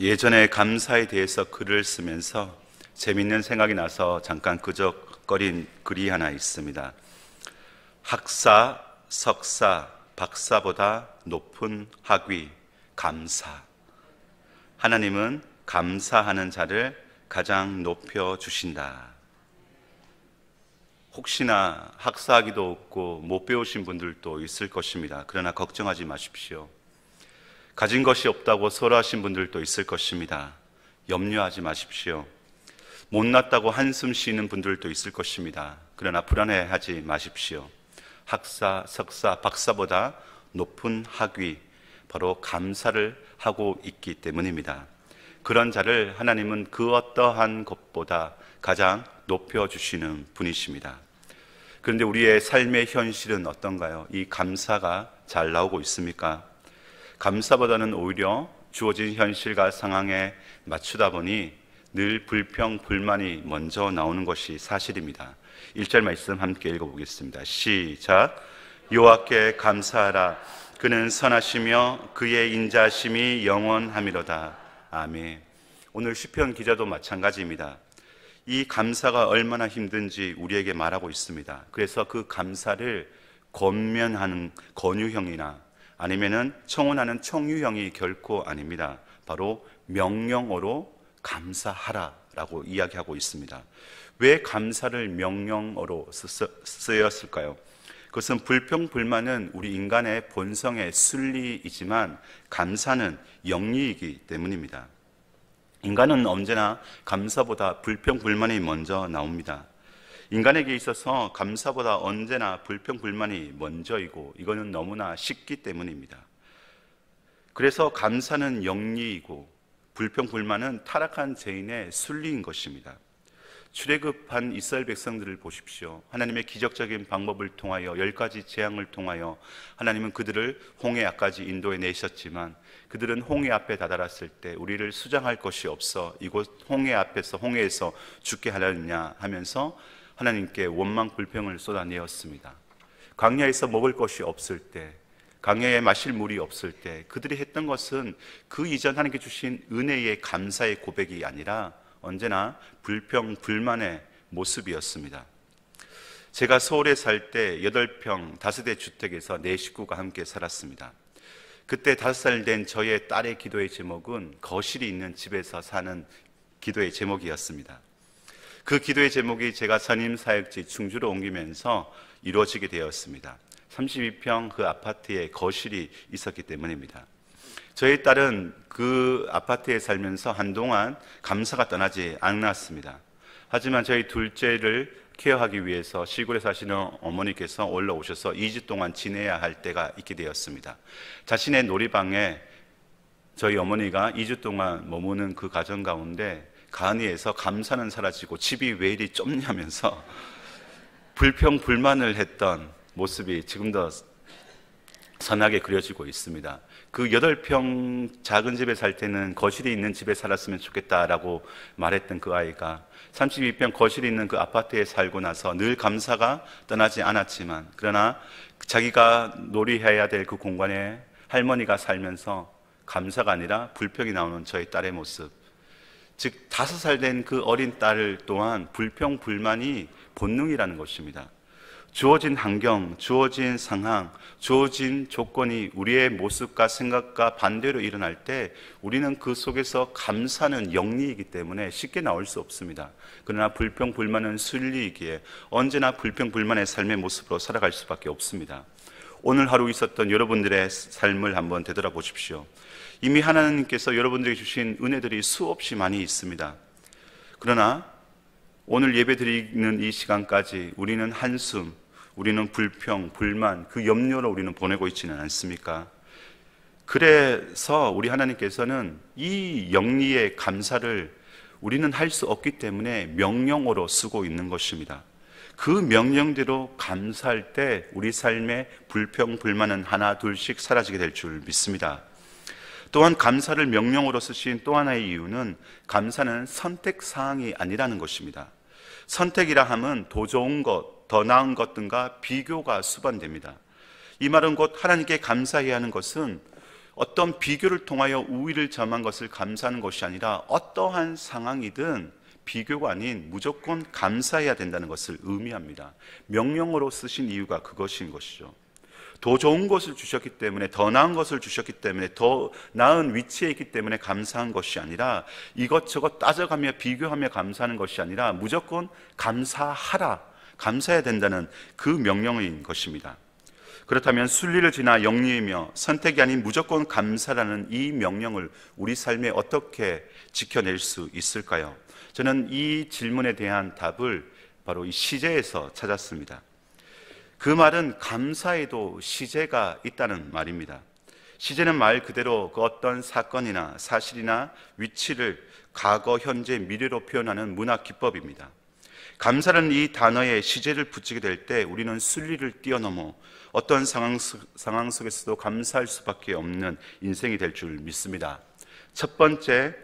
예전에 감사에 대해서 글을 쓰면서 재밌는 생각이 나서 잠깐 그저거린 글이 하나 있습니다. 학사, 석사, 박사보다 높은 학위, 감사. 하나님은 감사하는 자를 가장 높여 주신다. 혹시나 학사학위도 없고 못 배우신 분들도 있을 것입니다. 그러나 걱정하지 마십시오. 가진 것이 없다고 소라하신 분들도 있을 것입니다. 염려하지 마십시오. 못났다고 한숨 쉬는 분들도 있을 것입니다. 그러나 불안해하지 마십시오. 학사, 석사, 박사보다 높은 학위, 바로 감사를 하고 있기 때문입니다. 그런 자를 하나님은 그 어떠한 것보다 가장 높여주시는 분이십니다. 그런데 우리의 삶의 현실은 어떤가요? 이 감사가 잘 나오고 있습니까? 감사보다는 오히려 주어진 현실과 상황에 맞추다 보니 늘 불평, 불만이 먼저 나오는 것이 사실입니다. 1절 말씀 함께 읽어보겠습니다. 시작. 여호께 감사하라. 그는 선하시며 그의 인자심이 영원함이로다. 아멘. 오늘 시편 기자도 마찬가지입니다. 이 감사가 얼마나 힘든지 우리에게 말하고 있습니다. 그래서 그 감사를 권면하는 권유형이나 아니면은 청원하는 청유형이 결코 아닙니다. 바로 명령어로 감사하라라고 이야기하고 있습니다. 왜 감사를 명령어로 쓰였을까요? 그것은 불평 불만은 우리 인간의 본성의 순리이지만 감사는 영리이기 때문입니다. 인간은 언제나 감사보다 불평 불만이 먼저 나옵니다. 인간에게 있어서 감사보다 언제나 불평불만이 먼저이고 이거는 너무나 쉽기 때문입니다. 그래서 감사는 영리이고 불평불만은 타락한 죄인의 순리인 것입니다. 출애굽한 이스라엘 백성들을 보십시오. 하나님의 기적적인 방법을 통하여 열 가지 재앙을 통하여 하나님은 그들을 홍해 앞까지 인도해 내셨지만 그들은 홍해 앞에 다다랐을 때 우리를 수장할 것이 없어 이곳 홍해 앞에서 홍해에서 죽게 하려느냐 하면서 하나님께 원망 불평을 쏟아내었습니다. 광야에서 먹을 것이 없을 때, 광야에 마실 물이 없을 때 그들이 했던 것은 그 이전 하나님께 주신 은혜의 감사의 고백이 아니라 언제나 불평 불만의 모습이었습니다. 제가 서울에 살 때 8평 다대 주택에서 네 식구가 함께 살았습니다. 그때 5살 된 저의 딸의 기도의 제목은 거실이 있는 집에서 사는 기도의 제목이었습니다. 그 기도의 제목이 제가 선임 사역지 충주로 옮기면서 이루어지게 되었습니다. 32평 그 아파트에 거실이 있었기 때문입니다. 저희 딸은 그 아파트에 살면서 한동안 감사가 떠나지 않았습니다. 하지만 저희 둘째를 케어하기 위해서 시골에 사시는 어머니께서 올라오셔서 2주 동안 지내야 할 때가 있게 되었습니다. 자신의 놀이방에 저희 어머니가 2주 동안 머무는 그 가정 가운데 간이에서 감사는 사라지고 집이 왜 이리 좁냐면서 불평 불만을 했던 모습이 지금도 선하게 그려지고 있습니다. 그여평 작은 집에 살 때는 거실이 있는 집에 살았으면 좋겠다라고 말했던 그 아이가 32평 거실이 있는 그 아파트에 살고 나서 늘 감사가 떠나지 않았지만 그러나 자기가 놀이해야 될 그 공간에 할머니가 살면서 감사가 아니라 불평이 나오는 저희 딸의 모습 즉 다섯 살 된 그 어린 딸 또한 불평 불만이 본능이라는 것입니다. 주어진 환경, 주어진 상황, 주어진 조건이 우리의 모습과 생각과 반대로 일어날 때 우리는 그 속에서 감사는 영리이기 때문에 쉽게 나올 수 없습니다. 그러나 불평 불만은 순리이기에 언제나 불평 불만의 삶의 모습으로 살아갈 수밖에 없습니다. 오늘 하루 있었던 여러분들의 삶을 한번 되돌아보십시오. 이미 하나님께서 여러분들에게 주신 은혜들이 수없이 많이 있습니다. 그러나 오늘 예배 드리는 이 시간까지 우리는 한숨, 우리는 불평, 불만, 그 염려로 우리는 보내고 있지는 않습니까? 그래서 우리 하나님께서는 이 영리의 감사를 우리는 할 수 없기 때문에 명령어로 쓰고 있는 것입니다. 그 명령대로 감사할 때 우리 삶의 불평, 불만은 하나, 둘씩 사라지게 될 줄 믿습니다. 또한 감사를 명령으로 쓰신 또 하나의 이유는 감사는 선택 사항이 아니라는 것입니다. 선택이라 함은 도 좋은 것, 더 나은 것 등과 비교가 수반됩니다. 이 말은 곧 하나님께 감사해야 하는 것은 어떤 비교를 통하여 우위를 점한 것을 감사하는 것이 아니라 어떠한 상황이든 비교가 아닌 무조건 감사해야 된다는 것을 의미합니다. 명령으로 쓰신 이유가 그것인 것이죠. 더 좋은 것을 주셨기 때문에 더 나은 것을 주셨기 때문에 더 나은 위치에 있기 때문에 감사한 것이 아니라 이것저것 따져가며 비교하며 감사하는 것이 아니라 무조건 감사하라 감사해야 된다는 그 명령인 것입니다. 그렇다면 순리를 지나 영리이며 선택이 아닌 무조건 감사라는 이 명령을 우리 삶에 어떻게 지켜낼 수 있을까요? 저는 이 질문에 대한 답을 바로 이 시제에서 찾았습니다. 그 말은 감사에도 시제가 있다는 말입니다. 시제는 말 그대로 그 어떤 사건이나 사실이나 위치를 과거, 현재, 미래로 표현하는 문학 기법입니다. 감사는이 단어에 시제를 붙이게 될 때 우리는 순리를 뛰어넘어 어떤 상황, 상황 속에서도 감사할 수밖에 없는 인생이 될 줄 믿습니다. 첫 번째,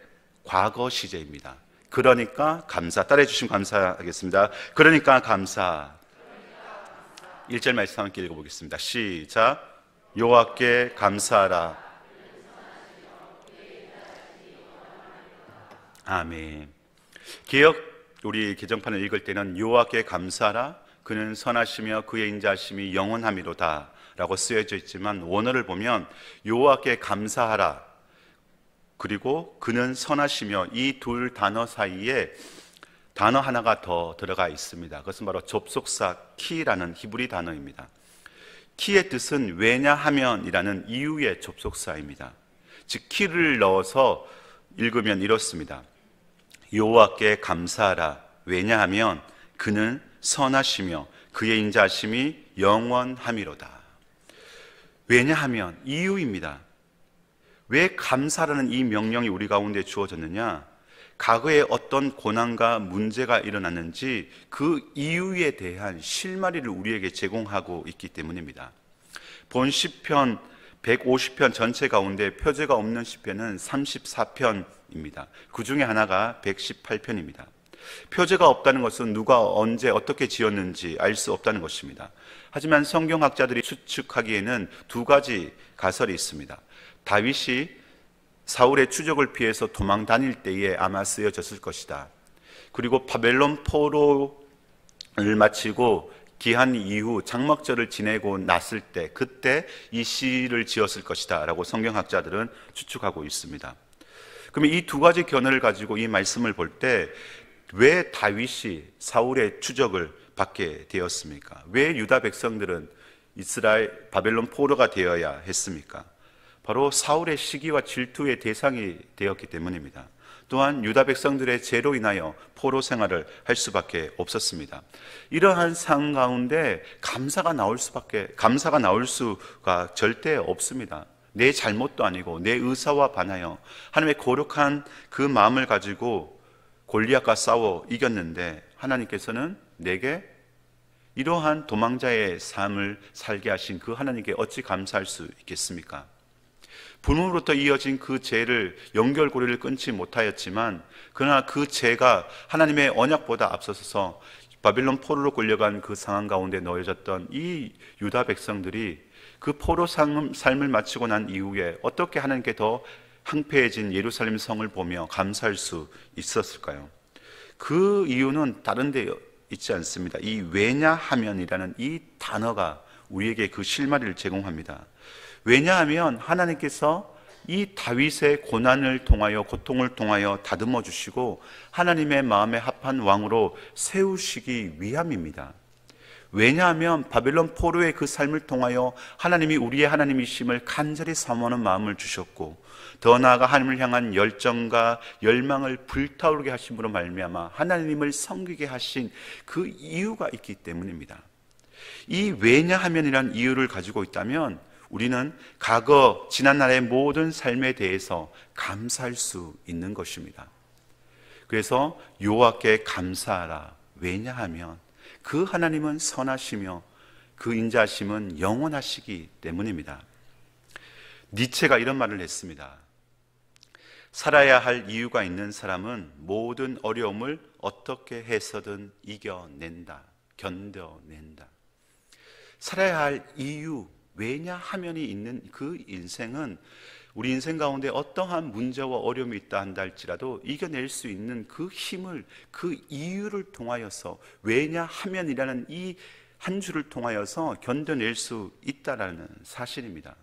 과거 시제입니다. 그러니까 감사. 따라해 주시면 감사하겠습니다. 그러니까 감사. 1절 말씀 함께 읽어보겠습니다. 시작. 여호께 감사하라. 아멘. 개혁 우리 개정판을 읽을 때는 여호께 감사하라. 그는 선하시며 그의 인자심이 영원함이로다라고 쓰여져 있지만 원어를 보면 여호께 감사하라. 그리고 그는 선하시며 이 둘 단어 사이에 단어 하나가 더 들어가 있습니다. 그것은 바로 접속사 키라는 히브리 단어입니다. 키의 뜻은 왜냐하면이라는 이유의 접속사입니다. 즉 키를 넣어서 읽으면 이렇습니다. 여호와께 감사하라. 왜냐하면 그는 선하시며 그의 인자심이 영원함이로다. 왜냐하면 이유입니다. 왜 감사라는 이 명령이 우리 가운데 주어졌느냐? 과거에 어떤 고난과 문제가 일어났는지 그 이유에 대한 실마리를 우리에게 제공하고 있기 때문입니다. 본 시편 150편 전체 가운데 표제가 없는 시편은 34편입니다. 그 중에 하나가 118편입니다. 표제가 없다는 것은 누가 언제 어떻게 지었는지 알 수 없다는 것입니다. 하지만 성경학자들이 추측하기에는 두 가지 가설이 있습니다. 다윗이 사울의 추적을 피해서 도망 다닐 때에 아마 쓰여졌을 것이다. 그리고 바벨론 포로를 마치고 기한 이후 장막절을 지내고 났을 때 그때 이 시를 지었을 것이다라고 성경학자들은 추측하고 있습니다. 그러면 이 두 가지 견해를 가지고 이 말씀을 볼 때 왜 다윗이 사울의 추적을 받게 되었습니까? 왜 유다 백성들은 이스라엘 바벨론 포로가 되어야 했습니까? 바로 사울의 시기와 질투의 대상이 되었기 때문입니다. 또한 유다 백성들의 죄로 인하여 포로 생활을 할 수밖에 없었습니다. 이러한 상 가운데 감사가 나올 수밖에 감사가 나올 수가 절대 없습니다. 내 잘못도 아니고 내 의사와 반하여 하나님의 거룩한 그 마음을 가지고 골리앗과 싸워 이겼는데 하나님께서는 내게 이러한 도망자의 삶을 살게 하신 그 하나님께 어찌 감사할 수 있겠습니까? 본문으로부터 이어진 그 죄를 연결고리를 끊지 못하였지만 그러나 그 죄가 하나님의 언약보다 앞서서 바빌론 포로로 끌려간 그 상황 가운데 넣여졌던 이 유다 백성들이 그 포로 삶을 마치고 난 이후에 어떻게 하나님께 더 항폐해진 예루살렘 성을 보며 감사할 수 있었을까요? 그 이유는 다른데 있지 않습니다. 이 왜냐 하면이라는 이 단어가 우리에게 그 실마리를 제공합니다. 왜냐하면 하나님께서 이 다윗의 고난을 통하여 고통을 통하여 다듬어 주시고 하나님의 마음에 합한 왕으로 세우시기 위함입니다. 왜냐하면 바벨론 포로의 그 삶을 통하여 하나님이 우리의 하나님이심을 간절히 사모하는 마음을 주셨고 더 나아가 하나님을 향한 열정과 열망을 불타오르게 하심으로 말미암아 하나님을 섬기게 하신 그 이유가 있기 때문입니다. 이 왜냐하면이란 이유를 가지고 있다면 우리는 과거 지난날의 모든 삶에 대해서 감사할 수 있는 것입니다. 그래서 요와께 감사하라. 왜냐하면 그 하나님은 선하시며 그 인자심은 영원하시기 때문입니다. 니체가 이런 말을 했습니다. 살아야 할 이유가 있는 사람은 모든 어려움을 어떻게 해서든 이겨낸다, 견뎌낸다. 살아야 할 이유, 왜냐 하면이 있는 그 인생은 우리 인생 가운데 어떠한 문제와 어려움이 있다 한다 할지라도 이겨낼 수 있는 그 힘을 그 이유를 통하여서 왜냐 하면이라는 이 한 줄을 통하여서 견뎌낼 수 있다라는 사실입니다.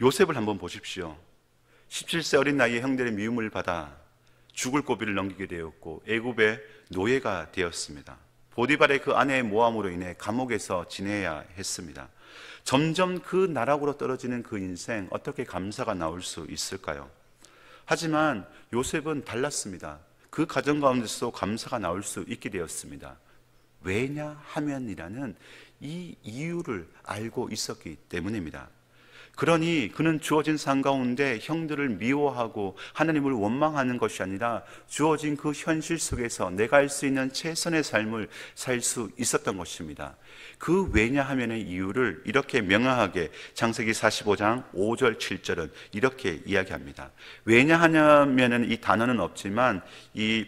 요셉을 한번 보십시오. 17세 어린 나이에 형들의 미움을 받아 죽을 고비를 넘기게 되었고 애굽의 노예가 되었습니다. 보디발의 그 아내의 모함으로 인해 감옥에서 지내야 했습니다. 점점 그 나락으로 떨어지는 그 인생 어떻게 감사가 나올 수 있을까요? 하지만 요셉은 달랐습니다. 그 가정 가운데서 감사가 나올 수 있게 되었습니다. 왜냐 하면이라는 이 이유를 알고 있었기 때문입니다. 그러니 그는 주어진 상 가운데 형들을 미워하고 하나님을 원망하는 것이 아니라 주어진 그 현실 속에서 내가 할 수 있는 최선의 삶을 살 수 있었던 것입니다. 그 왜냐하면의 이유를 이렇게 명확하게 장세기 45장 5절 7절은 이렇게 이야기합니다. 왜냐하면은 이 단어는 없지만 이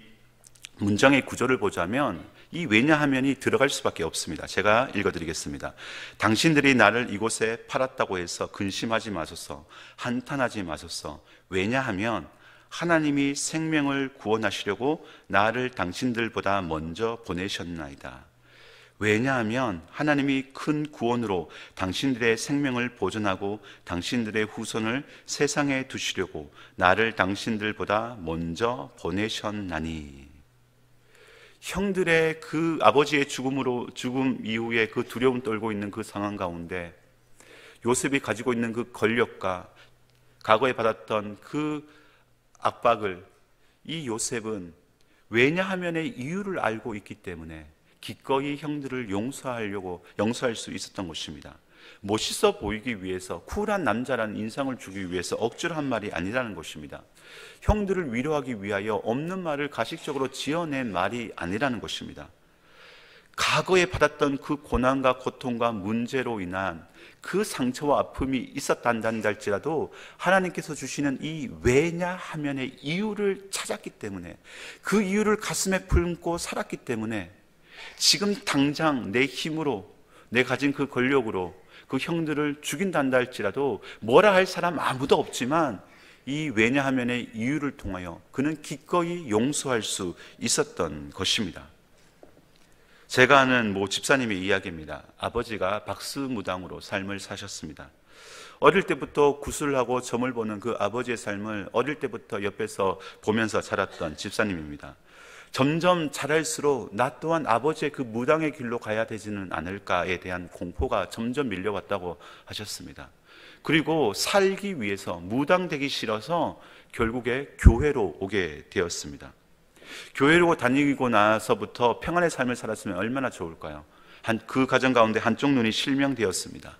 문장의 구조를 보자면 이 왜냐하면이 들어갈 수밖에 없습니다. 제가 읽어드리겠습니다. 당신들이 나를 이곳에 팔았다고 해서 근심하지 마소서, 한탄하지 마소서. 왜냐하면 하나님이 생명을 구원하시려고 나를 당신들보다 먼저 보내셨나이다. 왜냐하면 하나님이 큰 구원으로 당신들의 생명을 보존하고 당신들의 후손을 세상에 두시려고 나를 당신들보다 먼저 보내셨나니. 형들의 그 아버지의 죽음으로 죽음 이후에 그 두려움 떨고 있는 그 상황 가운데 요셉이 가지고 있는 그 권력과 과거에 받았던 그 압박을 이 요셉은 왜냐하면의 이유를 알고 있기 때문에 기꺼이 형들을 용서하려고 용서할 수 있었던 것입니다. 멋있어 보이기 위해서 쿨한 남자라는 인상을 주기 위해서 억지로 한 말이 아니라는 것입니다. 형들을 위로하기 위하여 없는 말을 가식적으로 지어낸 말이 아니라는 것입니다. 과거에 받았던 그 고난과 고통과 문제로 인한 그 상처와 아픔이 있었단다 할지라도 하나님께서 주시는 이 왜냐 하면의 이유를 찾았기 때문에 그 이유를 가슴에 품고 살았기 때문에 지금 당장 내 힘으로 내 가진 그 권력으로 그 형들을 죽인단다 할지라도 뭐라 할 사람 아무도 없지만 이 왜냐하면의 이유를 통하여 그는 기꺼이 용서할 수 있었던 것입니다. 제가 아는 모 집사님의 이야기입니다. 아버지가 박수무당으로 삶을 사셨습니다. 어릴 때부터 구슬하고 점을 보는 그 아버지의 삶을 어릴 때부터 옆에서 보면서 자랐던 집사님입니다. 점점 자랄수록 나 또한 아버지의 그 무당의 길로 가야 되지는 않을까에 대한 공포가 점점 밀려왔다고 하셨습니다. 그리고 살기 위해서 무당되기 싫어서 결국에 교회로 오게 되었습니다. 교회로 다니고 나서부터 평안의 삶을 살았으면 얼마나 좋을까요? 한 그 가정 가운데 한쪽 눈이 실명되었습니다.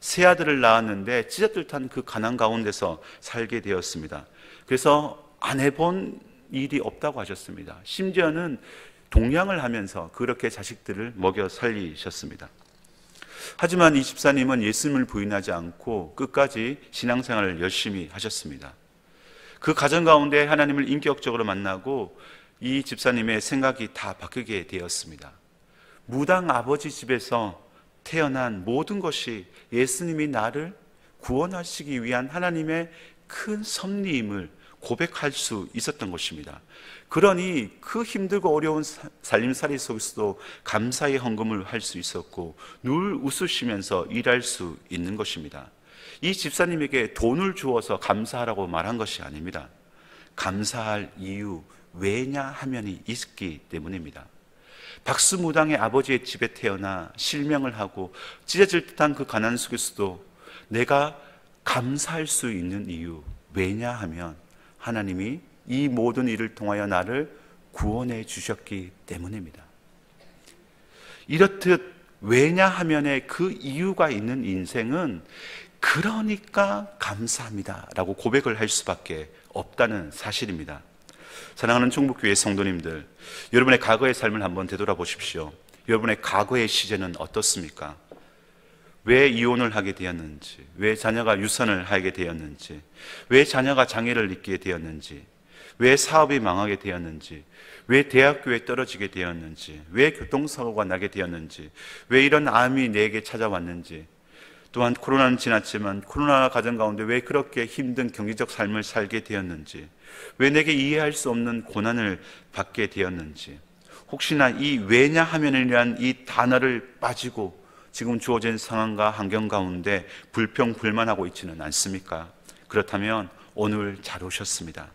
세 아들을 낳았는데 찢어뜰 탄그 가난 가운데서 살게 되었습니다. 그래서 안 해본 일이 없다고 하셨습니다. 심지어는 동양을 하면서 그렇게 자식들을 먹여 살리셨습니다. 하지만 이 집사님은 예수님을 부인하지 않고 끝까지 신앙생활을 열심히 하셨습니다. 그 가정 가운데 하나님을 인격적으로 만나고 이 집사님의 생각이 다 바뀌게 되었습니다. 무당 아버지 집에서 태어난 모든 것이 예수님이 나를 구원하시기 위한 하나님의 큰 섭리임을 고백할 수 있었던 것입니다. 그러니 그 힘들고 어려운 살림살이 속에서도 감사의 헌금을 할 수 있었고 늘 웃으시면서 일할 수 있는 것입니다. 이 집사님에게 돈을 주어서 감사하라고 말한 것이 아닙니다. 감사할 이유 왜냐 하면이 있기 때문입니다. 박수무당의 아버지의 집에 태어나 실명을 하고 찢어질 듯한 그 가난 속에서도 내가 감사할 수 있는 이유 왜냐 하면 하나님이 이 모든 일을 통하여 나를 구원해 주셨기 때문입니다. 이렇듯 왜냐 하면에 그 이유가 있는 인생은 그러니까 감사합니다. 라고 고백을 할 수밖에 없다는 사실입니다. 사랑하는 충북교회 성도님들, 여러분의 과거의 삶을 한번 되돌아보십시오. 여러분의 과거의 시제는 어떻습니까? 왜 이혼을 하게 되었는지, 왜 자녀가 유산을 하게 되었는지, 왜 자녀가 장애를 입게 되었는지, 왜 사업이 망하게 되었는지, 왜 대학교에 떨어지게 되었는지, 왜 교통사고가 나게 되었는지, 왜 이런 암이 내게 찾아왔는지, 또한 코로나는 지났지만 코로나 가정 가운데 왜 그렇게 힘든 경제적 삶을 살게 되었는지, 왜 내게 이해할 수 없는 고난을 받게 되었는지, 혹시나 이 왜냐 하면이란 이 단어를 빠지고 지금 주어진 상황과 환경 가운데 불평불만하고 있지는 않습니까? 그렇다면 오늘 잘 오셨습니다.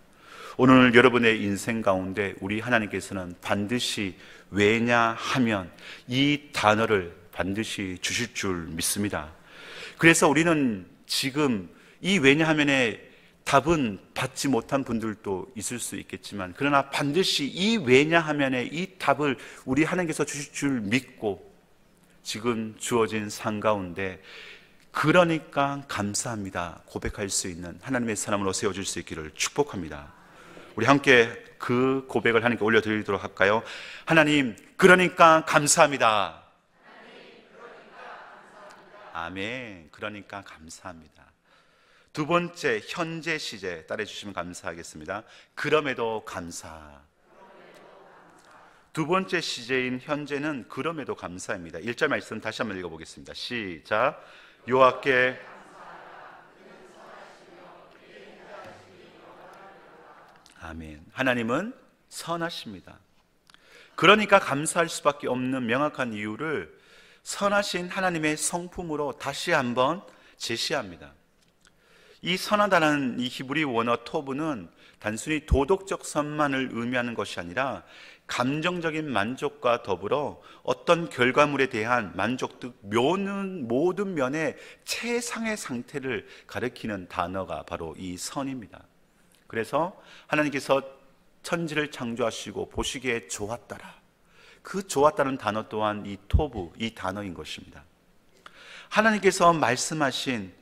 오늘 여러분의 인생 가운데 우리 하나님께서는 반드시 왜냐 하면 이 단어를 반드시 주실 줄 믿습니다. 그래서 우리는 지금 이 왜냐 하면의 답은 받지 못한 분들도 있을 수 있겠지만 그러나 반드시 이 왜냐 하면의 이 답을 우리 하나님께서 주실 줄 믿고 지금 주어진 상 가운데 그러니까 감사합니다 고백할 수 있는 하나님의 사람으로 세워줄 수 있기를 축복합니다 우리 함께 그 고백을 하나님께 올려드리도록 할까요? 하나님 그러니까 감사합니다 아멘 그러니까 감사합니다 두 번째 현재 시제 따라해 주시면 감사하겠습니다 그럼에도 감사 두 번째 시제인 현재는 그럼에도 감사입니다. 1절 말씀 다시 한번 읽어보겠습니다. 시작. 요하께 아멘. 하나님은 선하십니다. 그러니까 감사할 수밖에 없는 명확한 이유를 선하신 하나님의 성품으로 다시 한번 제시합니다. 이 선하다는 이 히브리 원어 토브는 단순히 도덕적 선만을 의미하는 것이 아니라 감정적인 만족과 더불어 어떤 결과물에 대한 만족 등 모든, 모든 면의 최상의 상태를 가리키는 단어가 바로 이 선입니다. 그래서 하나님께서 천지를 창조하시고 보시기에 좋았더라. 그 좋았다는 단어 또한 이 토부, 이 단어인 것입니다. 하나님께서 말씀하신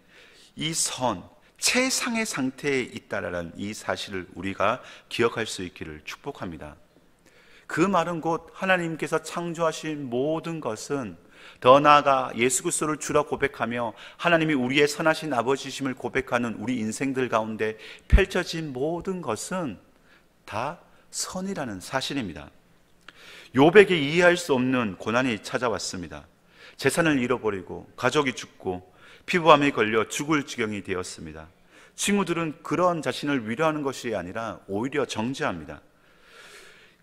이 선, 최상의 상태에 있다라는 이 사실을 우리가 기억할 수 있기를 축복합니다. 그 말은 곧 하나님께서 창조하신 모든 것은 더 나아가 예수 그리스도를 주라 고백하며 하나님이 우리의 선하신 아버지심을 고백하는 우리 인생들 가운데 펼쳐진 모든 것은 다 선이라는 사실입니다. 요백이 이해할 수 없는 고난이 찾아왔습니다. 재산을 잃어버리고 가족이 죽고 피부암에 걸려 죽을 지경이 되었습니다. 친구들은 그런 자신을 위로하는 것이 아니라 오히려 정죄합니다.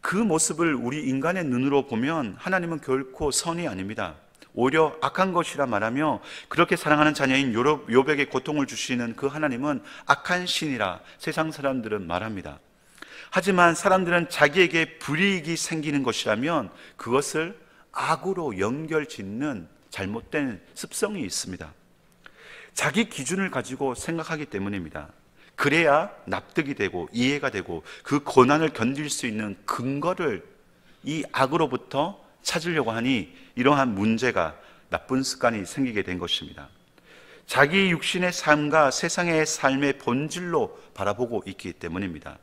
그 모습을 우리 인간의 눈으로 보면 하나님은 결코 선이 아닙니다. 오히려 악한 것이라 말하며 그렇게 사랑하는 자녀인 요백의 고통을 주시는 그 하나님은 악한 신이라 세상 사람들은 말합니다. 하지만 사람들은 자기에게 불이익이 생기는 것이라면 그것을 악으로 연결 짓는 잘못된 습성이 있습니다. 자기 기준을 가지고 생각하기 때문입니다. 그래야 납득이 되고 이해가 되고 그 고난을 견딜 수 있는 근거를 이 악으로부터 찾으려고 하니 이러한 문제가 나쁜 습관이 생기게 된 것입니다. 자기 육신의 삶과 세상의 삶의 본질로 바라보고 있기 때문입니다.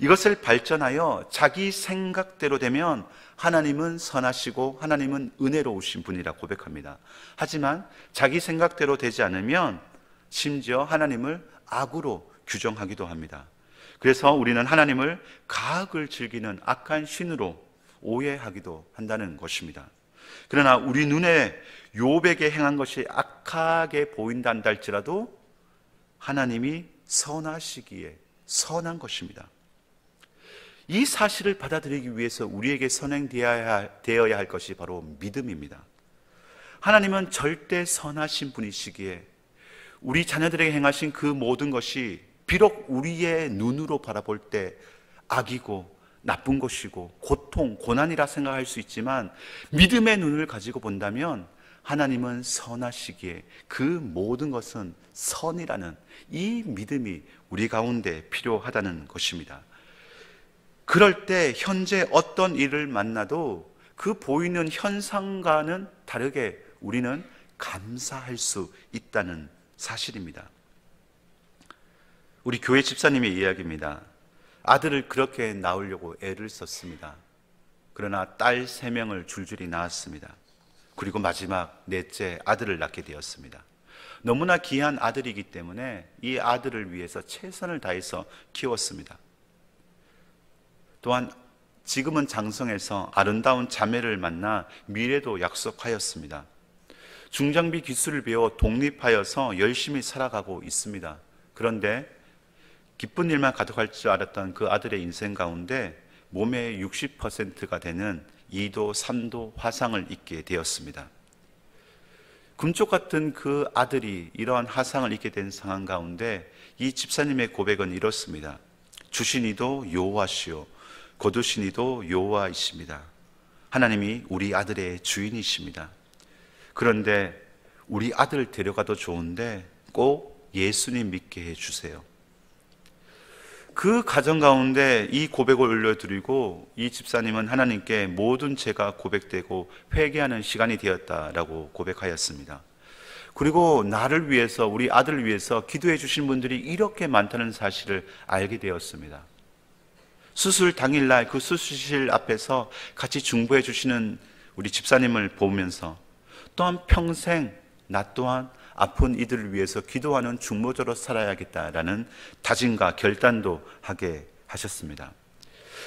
이것을 발전하여 자기 생각대로 되면 하나님은 선하시고 하나님은 은혜로우신 분이라 고백합니다. 하지만 자기 생각대로 되지 않으면 심지어 하나님을 악으로 규정하기도 합니다. 그래서 우리는 하나님을 가학을 즐기는 악한 신으로 오해하기도 한다는 것입니다. 그러나 우리 눈에 요백에 행한 것이 악하게 보인다 할지라도 하나님이 선하시기에 선한 것입니다. 이 사실을 받아들이기 위해서 우리에게 선행되어야 할 것이 바로 믿음입니다. 하나님은 절대 선하신 분이시기에 우리 자녀들에게 행하신 그 모든 것이 비록 우리의 눈으로 바라볼 때 악이고 나쁜 것이고 고통, 고난이라 생각할 수 있지만 믿음의 눈을 가지고 본다면 하나님은 선하시기에 그 모든 것은 선이라는 이 믿음이 우리 가운데 필요하다는 것입니다. 그럴 때 현재 어떤 일을 만나도 그 보이는 현상과는 다르게 우리는 감사할 수 있다는 사실입니다. 우리 교회 집사님의 이야기입니다. 아들을 그렇게 낳으려고 애를 썼습니다. 그러나 딸 세명을 줄줄이 낳았습니다. 그리고 마지막 넷째 아들을 낳게 되었습니다. 너무나 귀한 아들이기 때문에 이 아들을 위해서 최선을 다해서 키웠습니다. 또한 지금은 장성에서 아름다운 자매를 만나 미래도 약속하였습니다. 중장비 기술을 배워 독립하여서 열심히 살아가고 있습니다. 그런데 기쁜 일만 가득할 줄 알았던 그 아들의 인생 가운데 몸의 60%가 되는 2도, 3도 화상을 입게 되었습니다. 금쪽 같은 그 아들이 이러한 화상을 입게 된 상황 가운데 이 집사님의 고백은 이렇습니다. 주신이도 여호시요 거두신이도 여호이십니다 하나님이 우리 아들의 주인이십니다. 그런데 우리 아들 데려가도 좋은데 꼭 예수님 믿게 해 주세요. 그 가정 가운데 이 고백을 올려드리고 이 집사님은 하나님께 모든 죄가 고백되고 회개하는 시간이 되었다라고 고백하였습니다. 그리고 나를 위해서 우리 아들 을 위해서 기도해 주신 분들이 이렇게 많다는 사실을 알게 되었습니다. 수술 당일날 그 수술실 앞에서 같이 중보해 주시는 우리 집사님을 보면서 또한 평생 나 또한 아픈 이들을 위해서 기도하는 중모자로 살아야겠다라는 다짐과 결단도 하게 하셨습니다.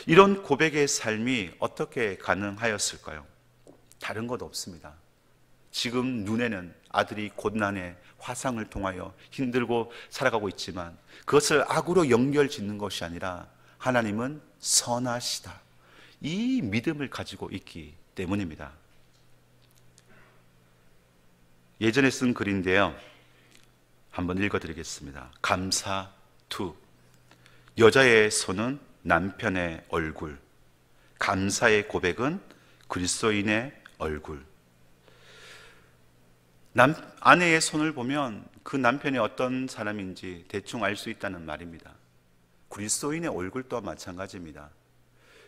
이런 고백의 삶이 어떻게 가능하였을까요? 다른 것 없습니다. 지금 눈에는 아들이 고난의 화상을 통하여 힘들고 살아가고 있지만 그것을 악으로 연결 짓는 것이 아니라 하나님은 선하시다. 이 믿음을 가지고 있기 때문입니다. 예전에 쓴 글인데요. 한번 읽어드리겠습니다. 감사 2. 여자의 손은 남편의 얼굴. 감사의 고백은 그리스도인의 얼굴. 남, 아내의 손을 보면 그 남편이 어떤 사람인지 대충 알 수 있다는 말입니다. 그리스도인의 얼굴도 마찬가지입니다.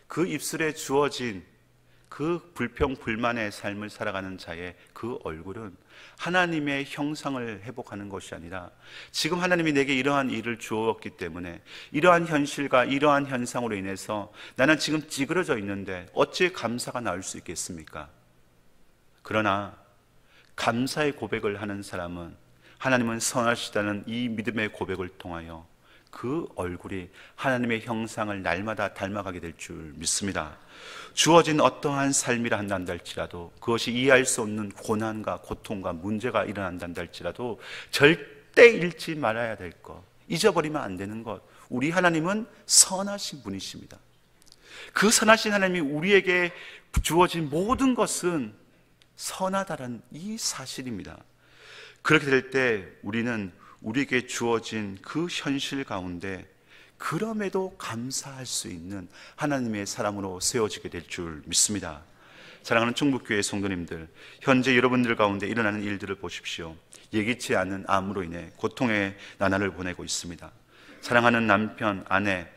그 입술에 주어진 그 불평 불만의 삶을 살아가는 자의 그 얼굴은 하나님의 형상을 회복하는 것이 아니라 지금 하나님이 내게 이러한 일을 주었기 때문에 이러한 현실과 이러한 현상으로 인해서 나는 지금 찌그러져 있는데 어찌 감사가 나올 수 있겠습니까? 그러나 감사의 고백을 하는 사람은 하나님은 선하시다는 이 믿음의 고백을 통하여 그 얼굴이 하나님의 형상을 날마다 닮아가게 될 줄 믿습니다. 주어진 어떠한 삶이라 한다 할지라도 그것이 이해할 수 없는 고난과 고통과 문제가 일어난다 할지라도 절대 잃지 말아야 될 것, 잊어버리면 안 되는 것. 우리 하나님은 선하신 분이십니다. 그 선하신 하나님이 우리에게 주어진 모든 것은 선하다는 이 사실입니다. 그렇게 될 때 우리는 우리에게 주어진 그 현실 가운데 그럼에도 감사할 수 있는 하나님의 사람으로 세워지게 될 줄 믿습니다. 사랑하는 충북교회 성도님들, 현재 여러분들 가운데 일어나는 일들을 보십시오. 예기치 않은 암으로 인해 고통의 나날을 보내고 있습니다. 사랑하는 남편, 아내,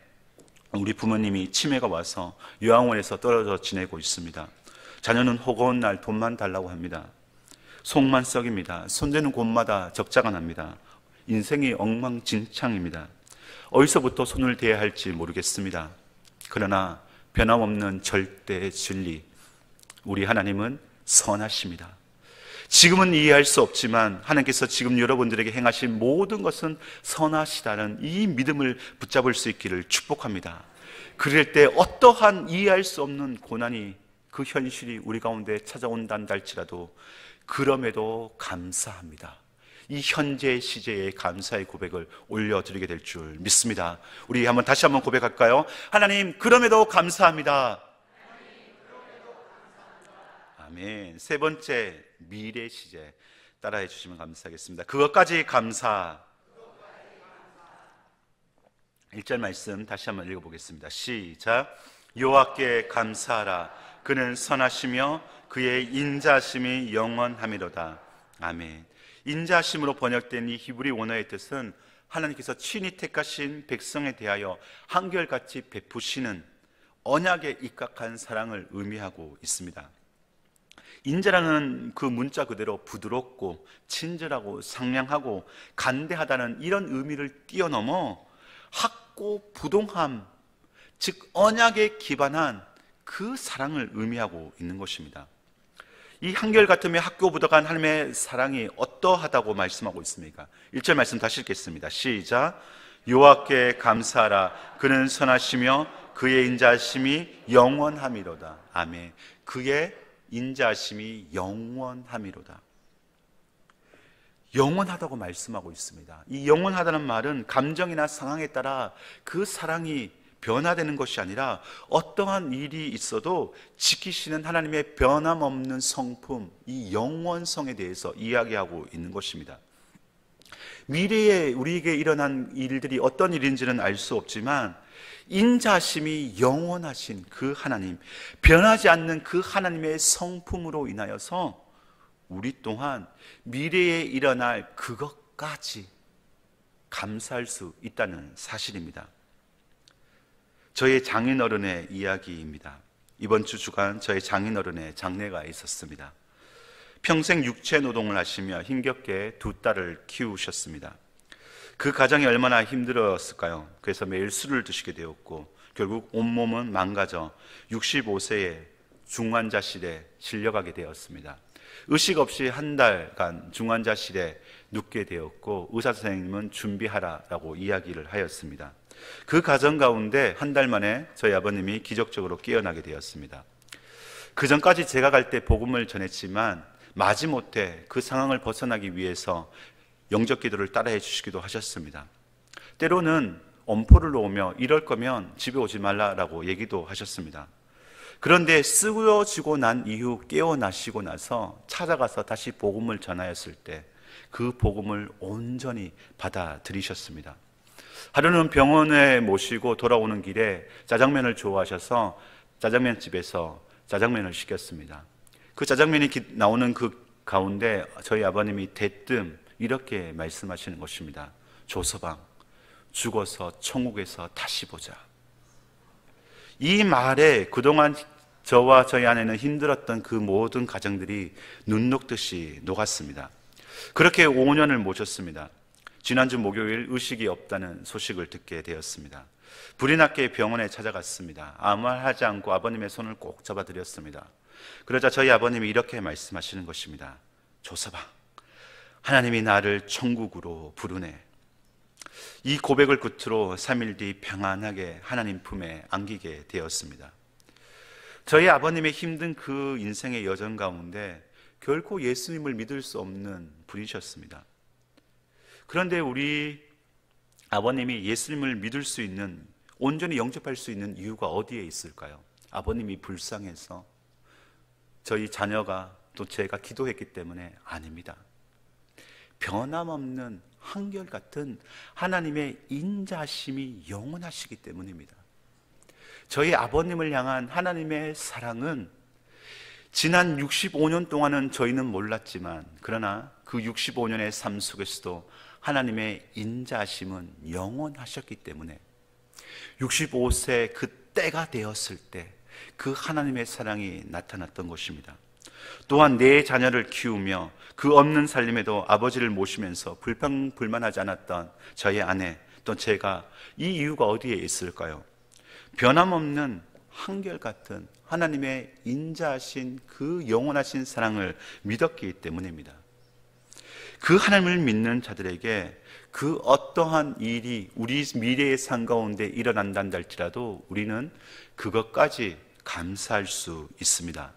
우리 부모님이 치매가 와서 요양원에서 떨어져 지내고 있습니다. 자녀는 호거운 날 돈만 달라고 합니다. 속만 썩입니다. 손대는 곳마다 적자가 납니다. 인생의 엉망진창입니다. 어디서부터 손을 대야 할지 모르겠습니다. 그러나 변함없는 절대의 진리, 우리 하나님은 선하십니다. 지금은 이해할 수 없지만 하나님께서 지금 여러분들에게 행하신 모든 것은 선하시다는 이 믿음을 붙잡을 수 있기를 축복합니다. 그럴 때 어떠한 이해할 수 없는 고난이 그 현실이 우리 가운데 찾아온다 할지라도 그럼에도 감사합니다. 이현재 시제에 감사의 고백을 올려드리게 될 줄 믿습니다. 우리 한번 다시 한번 고백할까요? 하나님, 그럼에도 감사합니다. 아멘. 세 번째, 미래 시제. 따라해 주시면 감사하겠습니다. 그것까지 감사. 1절 말씀 다시 한번 읽어보겠습니다. 시작. 여호께 감사하라. 그는 선하시며 그의 인자심이 영원하미로다. 아멘. 인자심으로 번역된 이 히브리 원어의 뜻은 하나님께서 친히 택하신 백성에 대하여 한결같이 베푸시는 언약에 입각한 사랑을 의미하고 있습니다. 인자라는 그 문자 그대로 부드럽고 친절하고 상냥하고 간대하다는 이런 의미를 뛰어넘어 학고 부동함, 즉 언약에 기반한 그 사랑을 의미하고 있는 것입니다. 이한결같으며 학교보다 간 하나님의 사랑이 어떠하다고 말씀하고 있습니까? 1절 말씀 다시 읽겠습니다. 시작. 요하께 감사하라. 그는 선하시며 그의 인자심이 영원함이로다. 아멘. 그의 인자심이 영원함이로다. 영원하다고 말씀하고 있습니다. 이 영원하다는 말은 감정이나 상황에 따라 그 사랑이 변화되는 것이 아니라 어떠한 일이 있어도 지키시는 하나님의 변함없는 성품, 이 영원성에 대해서 이야기하고 있는 것입니다. 미래에 우리에게 일어난 일들이 어떤 일인지는 알 수 없지만 인자심이 영원하신 그 하나님, 변하지 않는 그 하나님의 성품으로 인하여서 우리 또한 미래에 일어날 그것까지 감사할 수 있다는 사실입니다. 저의 장인어른의 이야기입니다. 이번 주 주간 저의 장인어른의 장례가 있었습니다. 평생 육체 노동을 하시며 힘겹게 두 딸을 키우셨습니다. 그 가정이 얼마나 힘들었을까요? 그래서 매일 술을 드시게 되었고 결국 온몸은 망가져 65세에 중환자실에 실려가게 되었습니다. 의식 없이 한 달간 중환자실에 눕게 되었고 의사 선생님은 준비하라라고 이야기를 하였습니다. 그 가정 가운데 한 달 만에 저희 아버님이 기적적으로 깨어나게 되었습니다. 그 전까지 제가 갈 때 복음을 전했지만 마지못해 그 상황을 벗어나기 위해서 영적 기도를 따라해 주시기도 하셨습니다. 때로는 엄포를 놓으며 이럴 거면 집에 오지 말라라고 얘기도 하셨습니다. 그런데 쓰여지고 난 이후 깨어나시고 나서 찾아가서 다시 복음을 전하였을 때 그 복음을 온전히 받아들이셨습니다. 하루는 병원에 모시고 돌아오는 길에 짜장면을 좋아하셔서 짜장면 집에서 짜장면을 시켰습니다. 그 짜장면이 나오는 그 가운데 저희 아버님이 대뜸 이렇게 말씀하시는 것입니다. 조서방, 죽어서 천국에서 다시 보자. 이 말에 그동안 저와 저희 아내는 힘들었던 그 모든 가정들이 눈 녹듯이 녹았습니다. 그렇게 5년을 모셨습니다. 지난주 목요일 의식이 없다는 소식을 듣게 되었습니다. 불이 났기 병원에 찾아갔습니다. 아무 말 하지 않고 아버님의 손을 꼭 잡아드렸습니다. 그러자 저희 아버님이 이렇게 말씀하시는 것입니다. 조사방, 하나님이 나를 천국으로 부르네. 이 고백을 끝으로 3일 뒤 평안하게 하나님 품에 안기게 되었습니다. 저희 아버님의 힘든 그 인생의 여정 가운데 결코 예수님을 믿을 수 없는 분이셨습니다. 그런데 우리 아버님이 예수님을 믿을 수 있는 온전히 영접할 수 있는 이유가 어디에 있을까요? 아버님이 불쌍해서 저희 자녀가 또 제가 기도했기 때문에 아닙니다. 변함없는 한결같은 하나님의 인자심이 영원하시기 때문입니다. 저희 아버님을 향한 하나님의 사랑은 지난 65년 동안은 저희는 몰랐지만 그러나 그 65년의 삶 속에서도 하나님의 인자심은 영원하셨기 때문에 65세 그 때가 되었을 때 그 하나님의 사랑이 나타났던 것입니다. 또한 내 네 자녀를 키우며 그 없는 살림에도 아버지를 모시면서 불평불만하지 않았던 저의 아내 또 제가 이 이유가 어디에 있을까요? 변함없는 한결같은 하나님의 인자하신 그 영원하신 사랑을 믿었기 때문입니다. 그 하나님을 믿는 자들에게 그 어떠한 일이 우리 미래의 삶 가운데 일어난다 달지라도 우리는 그것까지 감사할 수 있습니다.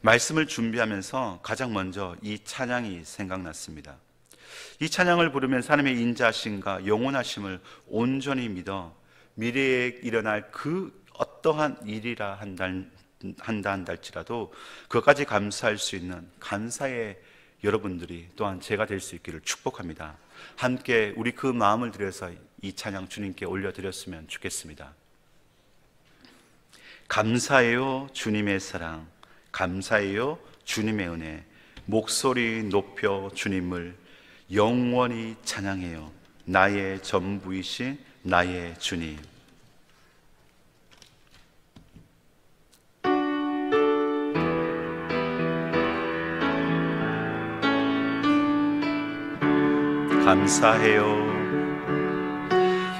말씀을 준비하면서 가장 먼저 이 찬양이 생각났습니다. 이 찬양을 부르면서 하의 인자심과 영원하심을 온전히 믿어 미래에 일어날 그 어떠한 일이라 한다, 한다 한달지라도 그것까지 감사할 수 있는 감사의 여러분들이 또한 제가 될 수 있기를 축복합니다. 함께 우리 그 마음을 들여서 이 찬양 주님께 올려드렸으면 좋겠습니다. 감사해요, 주님의 사랑. 감사해요, 주님의 은혜. 목소리 높여 주님을 영원히 찬양해요. 나의 전부이신 나의 주님. 감사해요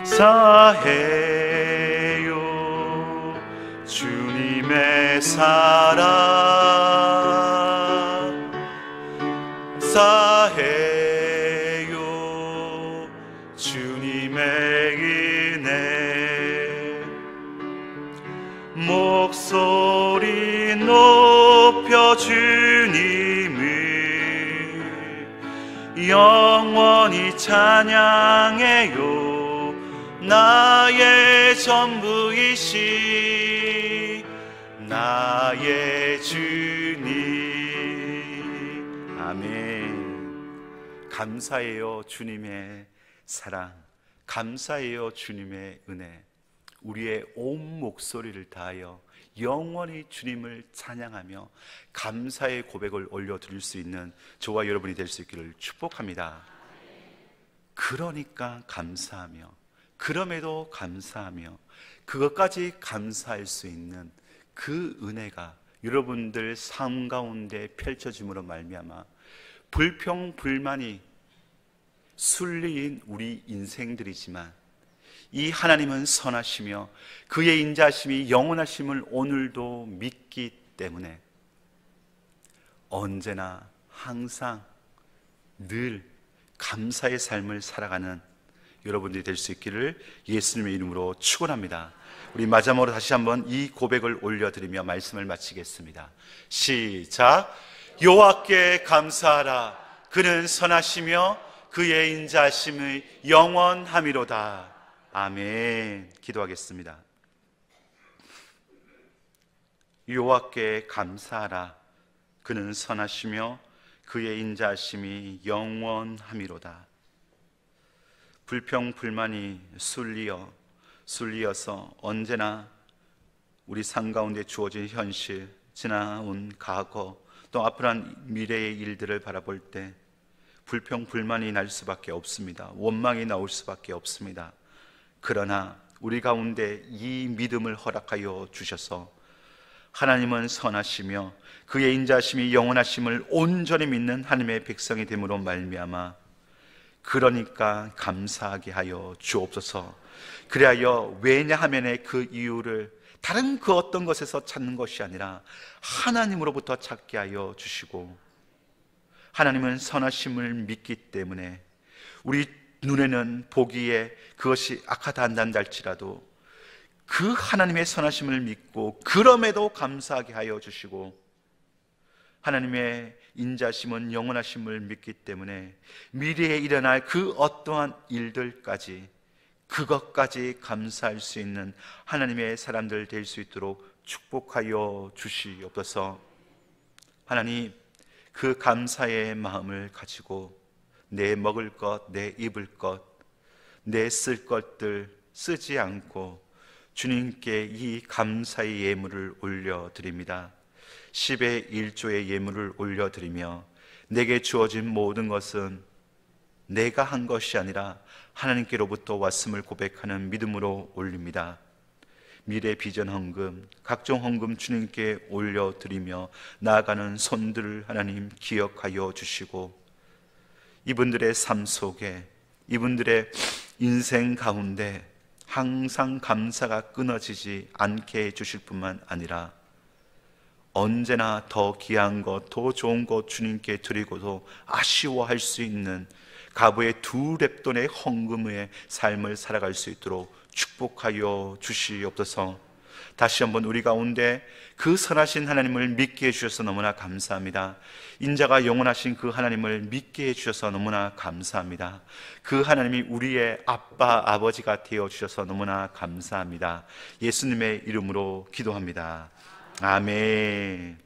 사해요 주님의 사랑 사해 영원히 찬양해요 나의 전부이시 나의 주님 아멘 감사해요 주님의 사랑 감사해요 주님의 은혜 우리의 온 목소리를 다하여 영원히 주님을 찬양하며 감사의 고백을 올려드릴 수 있는 저와 여러분이 될 수 있기를 축복합니다. 그러니까 감사하며, 그럼에도 감사하며, 그것까지 감사할 수 있는 그 은혜가 여러분들 삶 가운데 펼쳐짐으로 말미암아 불평 불만이 순리인 우리 인생들이지만 이 하나님은 선하시며 그의 인자심이 영원하심을 오늘도 믿기 때문에 언제나 항상 늘 감사의 삶을 살아가는 여러분들이 될 수 있기를 예수님의 이름으로 축원합니다. 우리 마지막으로 다시 한번 이 고백을 올려드리며 말씀을 마치겠습니다. 시작. 여호와께 감사하라. 그는 선하시며 그의 인자심의 영원함이로다. 아멘. 기도하겠습니다. 여와께 감사하라. 그는 선하시며 그의 인자심이 영원함이로다. 불평 불만이 술리어 술리어서 언제나 우리 삶 가운데 주어진 현실, 지나온 과거, 또 앞으로한 미래의 일들을 바라볼 때 불평 불만이 날 수밖에 없습니다. 원망이 나올 수밖에 없습니다. 그러나 우리 가운데 이 믿음을 허락하여 주셔서 하나님은 선하시며 그의 인자심이 영원하심을 온전히 믿는 하나님의 백성이 됨으로 말미암아 그러니까 감사하게 하여 주옵소서. 그리하여 왜냐하면의 그 이유를 다른 그 어떤 것에서 찾는 것이 아니라 하나님으로부터 찾게 하여 주시고 하나님은 선하심을 믿기 때문에 우리 눈에는 보기에 그것이 악하다 한단달지라도 그 하나님의 선하심을 믿고 그럼에도 감사하게 하여 주시고 하나님의 인자심은 영원하심을 믿기 때문에 미래에 일어날 그 어떠한 일들까지 그것까지 감사할 수 있는 하나님의 사람들 될 수 있도록 축복하여 주시옵소서. 하나님 그 감사의 마음을 가지고 내 먹을 것, 내 입을 것, 내 쓸 것들 쓰지 않고 주님께 이 감사의 예물을 올려드립니다. 10의 1조의 예물을 올려드리며 내게 주어진 모든 것은 내가 한 것이 아니라 하나님께로부터 왔음을 고백하는 믿음으로 올립니다. 미래 비전 헌금, 각종 헌금 주님께 올려드리며 나아가는 손들을 하나님 기억하여 주시고 이분들의 삶 속에 이분들의 인생 가운데 항상 감사가 끊어지지 않게 해주실 뿐만 아니라 언제나 더 귀한 것, 더 좋은 것 주님께 드리고도 아쉬워할 수 있는 가부의 두 랩돈의 헌금의 삶을 살아갈 수 있도록 축복하여 주시옵소서. 다시 한번 우리 가운데 그 선하신 하나님을 믿게 해주셔서 너무나 감사합니다. 인자가 영원하신 그 하나님을 믿게 해주셔서 너무나 감사합니다. 그 하나님이 우리의 아빠, 아버지가 되어주셔서 너무나 감사합니다. 예수님의 이름으로 기도합니다. 아멘.